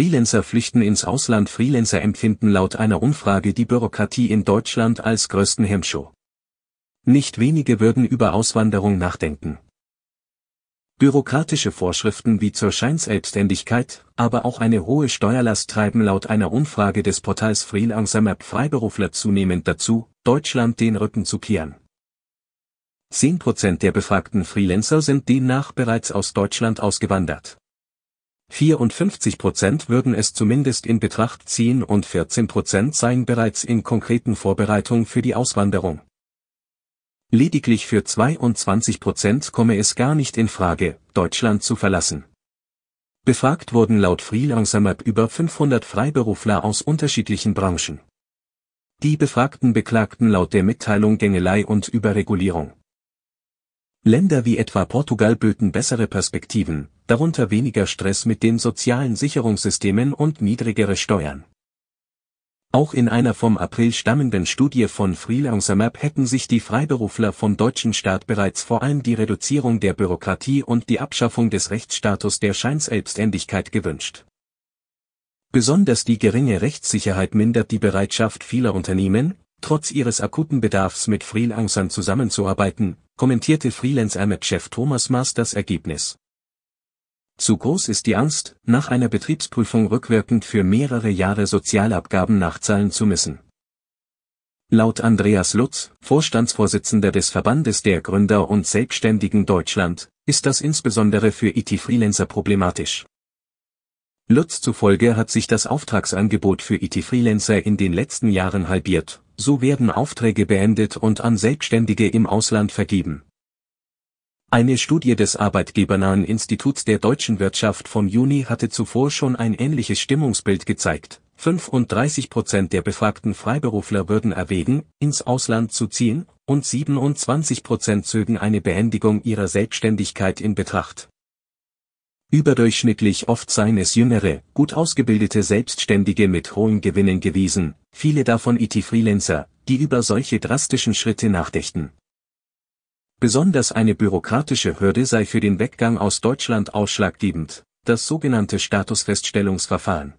Freelancer flüchten ins Ausland. Freelancer empfinden laut einer Umfrage die Bürokratie in Deutschland als größten Hemmschuh. Nicht wenige würden über Auswanderung nachdenken. Bürokratische Vorschriften wie zur Scheinselbstständigkeit, aber auch eine hohe Steuerlast treiben laut einer Umfrage des Portals Freelancer Map Freiberufler zunehmend dazu, Deutschland den Rücken zu kehren. 10% der befragten Freelancer sind demnach bereits aus Deutschland ausgewandert. 54 Prozent würden es zumindest in Betracht ziehen und 14 Prozent seien bereits in konkreten Vorbereitung für die Auswanderung. Lediglich für 22 Prozent komme es gar nicht in Frage, Deutschland zu verlassen. Befragt wurden laut Freelancer Map über 500 Freiberufler aus unterschiedlichen Branchen. Die Befragten beklagten laut der Mitteilung Gängelei und Überregulierung. Länder wie etwa Portugal böten bessere Perspektiven, darunter weniger Stress mit den sozialen Sicherungssystemen und niedrigere Steuern. Auch in einer vom April stammenden Studie von Freelancer Map hätten sich die Freiberufler vom deutschen Staat bereits vor allem die Reduzierung der Bürokratie und die Abschaffung des Rechtsstatus der Scheinselbstständigkeit gewünscht. Besonders die geringe Rechtssicherheit mindert die Bereitschaft vieler Unternehmen, trotz ihres akuten Bedarfs mit Freelancern zusammenzuarbeiten, kommentierte Freelancer Map-Chef Thomas Maas das Ergebnis. Zu groß ist die Angst, nach einer Betriebsprüfung rückwirkend für mehrere Jahre Sozialabgaben nachzahlen zu müssen. Laut Andreas Lutz, Vorstandsvorsitzender des Verbandes der Gründer und Selbstständigen Deutschland, ist das insbesondere für IT-Freelancer problematisch. Lutz zufolge hat sich das Auftragsangebot für IT-Freelancer in den letzten Jahren halbiert, so werden Aufträge beendet und an Selbstständige im Ausland vergeben. Eine Studie des Arbeitgebernahen Instituts der deutschen Wirtschaft vom Juni hatte zuvor schon ein ähnliches Stimmungsbild gezeigt. 35 Prozent der befragten Freiberufler würden erwägen, ins Ausland zu ziehen, und 27 Prozent zögen eine Beendigung ihrer Selbstständigkeit in Betracht. Überdurchschnittlich oft seien es jüngere, gut ausgebildete Selbstständige mit hohen Gewinnen gewesen, viele davon IT-Freelancer, die über solche drastischen Schritte nachdächten. Besonders eine bürokratische Hürde sei für den Weggang aus Deutschland ausschlaggebend, das sogenannte Statusfeststellungsverfahren.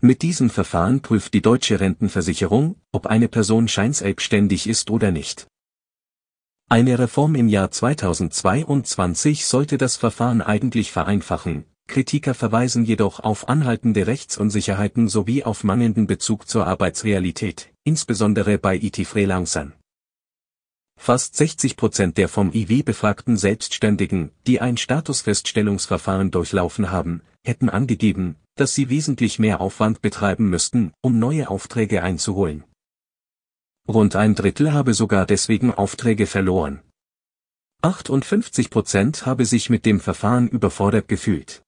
Mit diesem Verfahren prüft die deutsche Rentenversicherung, ob eine Person scheinselbstständig ist oder nicht. Eine Reform im Jahr 2022 sollte das Verfahren eigentlich vereinfachen, Kritiker verweisen jedoch auf anhaltende Rechtsunsicherheiten sowie auf mangelnden Bezug zur Arbeitsrealität, insbesondere bei IT-Freelancern. Fast 60 Prozent der vom IW befragten Selbstständigen, die ein Statusfeststellungsverfahren durchlaufen haben, hätten angegeben, dass sie wesentlich mehr Aufwand betreiben müssten, um neue Aufträge einzuholen. Rund ein Drittel habe sogar deswegen Aufträge verloren. 58 Prozent habe sich mit dem Verfahren überfordert gefühlt.